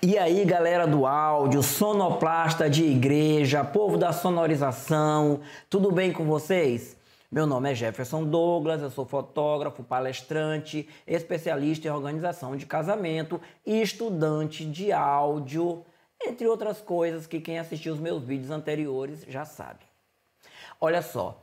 E aí, galera do áudio, sonoplasta de igreja, povo da sonorização, tudo bem com vocês? Meu nome é Jefferson Douglas, eu sou fotógrafo, palestrante, especialista em organização de casamento e estudante de áudio, entre outras coisas que quem assistiu os meus vídeos anteriores já sabe. Olha só,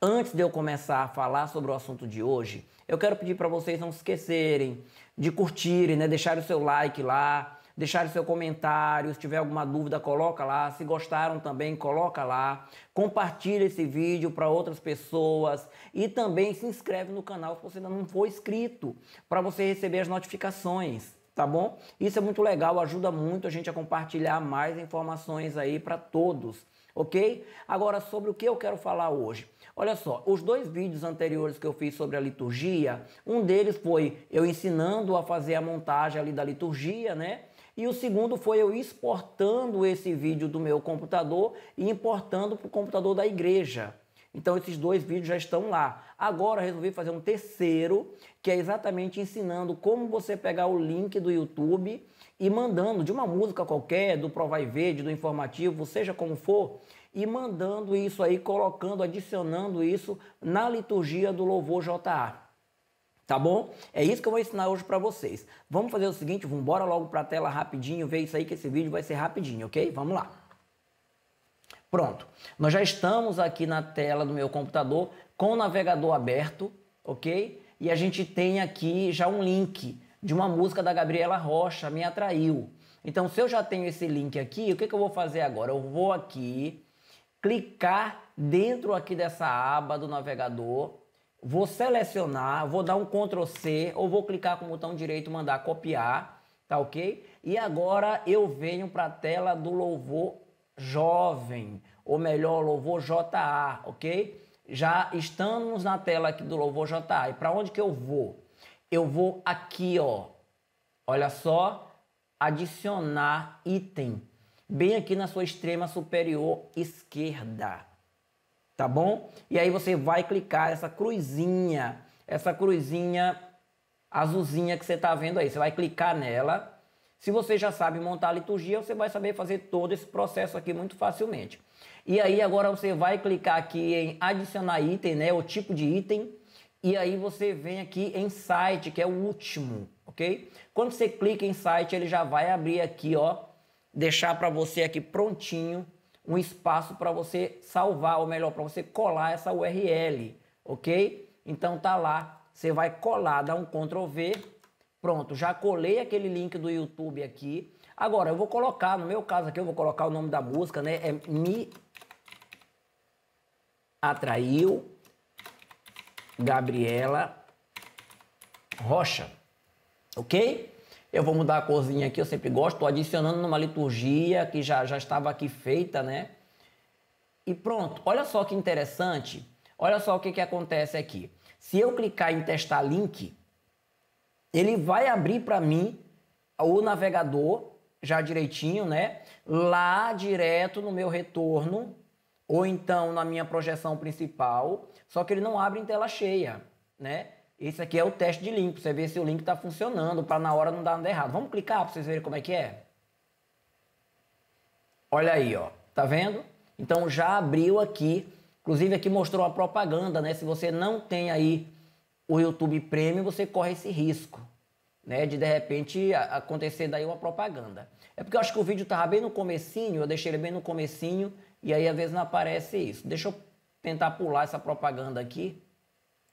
antes de eu começar a falar sobre o assunto de hoje, eu quero pedir para vocês não esquecerem de curtirem, né, deixar o seu like lá, deixar o seu comentário, se tiver alguma dúvida, coloca lá. Se gostaram também, coloca lá. Compartilha esse vídeo para outras pessoas e também se inscreve no canal se você ainda não for inscrito, para você receber as notificações tá bom? Isso é muito legal, ajuda muito a gente a compartilhar mais informações aí para todos, ok? Agora, sobre o que eu quero falar hoje. Olha só, os dois vídeos anteriores que eu fiz sobre a liturgia, um deles foi eu ensinando a fazer a montagem ali da liturgia, né? E o segundo foi eu exportando esse vídeo do meu computador e importando para o computador da igreja. Então esses dois vídeos já estão lá. Agora resolvi fazer um terceiro, que é exatamente ensinando como você pegar o link do YouTube e mandando de uma música qualquer, do Pro Verde, do informativo, seja como for, e mandando isso aí, colocando, adicionando isso na liturgia do louvor JA. Tá bom? É isso que eu vou ensinar hoje para vocês. Vamos fazer o seguinte, vamos embora logo para a tela rapidinho, ver isso aí que esse vídeo vai ser rapidinho, ok? Vamos lá. Pronto. Nós já estamos aqui na tela do meu computador com o navegador aberto, ok? E a gente tem aqui já um link de uma música da Gabriela Rocha, Me Atraiu. Então, se eu já tenho esse link aqui, o que, que eu vou fazer agora? Eu vou aqui, clicar dentro aqui dessa aba do navegador, vou selecionar, vou dar um Ctrl C ou vou clicar com o botão direito mandar copiar, tá ok? E agora eu venho para a tela do louvor jovem, ou melhor, louvor JA, ok? Já estamos na tela aqui do louvor JA. E para onde que eu vou? Eu vou aqui, ó. Olha só, adicionar item, bem aqui na sua extrema superior esquerda tá bom? E aí você vai clicar essa cruzinha, essa cruzinha azulzinha que você está vendo aí. Você vai clicar nela. Se você já sabe montar a liturgia, você vai saber fazer todo esse processo aqui muito facilmente. E aí agora você vai clicar aqui em adicionar item, né, o tipo de item. E aí você vem aqui em site, que é o último, ok? Quando você clica em site, ele já vai abrir aqui, ó, deixar para você aqui prontinho um espaço para você salvar, ou melhor, para você colar essa URL, ok? Então tá lá, você vai colar, dá um Ctrl V, pronto, já colei aquele link do YouTube aqui. Agora, eu vou colocar, no meu caso aqui, eu vou colocar o nome da música, né? É Me Atraiu Gabriela Rocha, ok? Eu vou mudar a corzinha aqui, eu sempre gosto, estou adicionando numa liturgia que já, já estava aqui feita, né? E pronto, olha só que interessante, olha só o que, que acontece aqui. Se eu clicar em testar link, ele vai abrir para mim o navegador já direitinho, né? Lá direto no meu retorno ou então na minha projeção principal, só que ele não abre em tela cheia, né? Esse aqui é o teste de link, para você ver se o link está funcionando, para na hora não dar nada errado. Vamos clicar para vocês verem como é que é? Olha aí, ó. Tá vendo? Então já abriu aqui. Inclusive aqui mostrou a propaganda, né? Se você não tem aí o YouTube Premium, você corre esse risco, né? De de repente acontecer daí uma propaganda. É porque eu acho que o vídeo tava bem no comecinho, eu deixei ele bem no comecinho e aí às vezes não aparece isso. Deixa eu tentar pular essa propaganda aqui.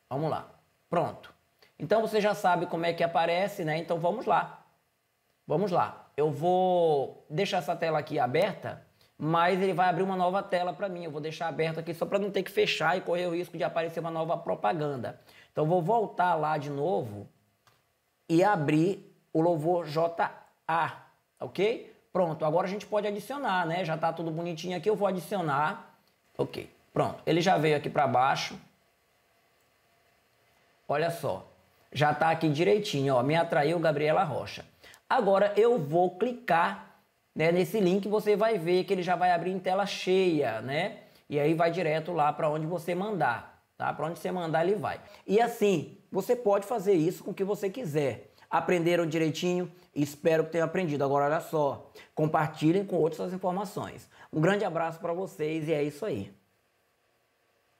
Vamos lá. Pronto. Então você já sabe como é que aparece, né? Então vamos lá. Vamos lá. Eu vou deixar essa tela aqui aberta, mas ele vai abrir uma nova tela para mim. Eu vou deixar aberto aqui só para não ter que fechar e correr o risco de aparecer uma nova propaganda. Então vou voltar lá de novo e abrir o louvor JA, ok? Pronto, agora a gente pode adicionar, né? Já tá tudo bonitinho aqui, eu vou adicionar. Ok, pronto. Ele já veio aqui para baixo. Olha só, já está aqui direitinho, ó, me atraiu Gabriela Rocha. Agora eu vou clicar né, nesse link, você vai ver que ele já vai abrir em tela cheia, né? E aí vai direto lá para onde você mandar, tá? Para onde você mandar ele vai. E assim, você pode fazer isso com o que você quiser. Aprenderam direitinho? Espero que tenham aprendido. Agora olha só, compartilhem com outros as informações. Um grande abraço para vocês e é isso aí.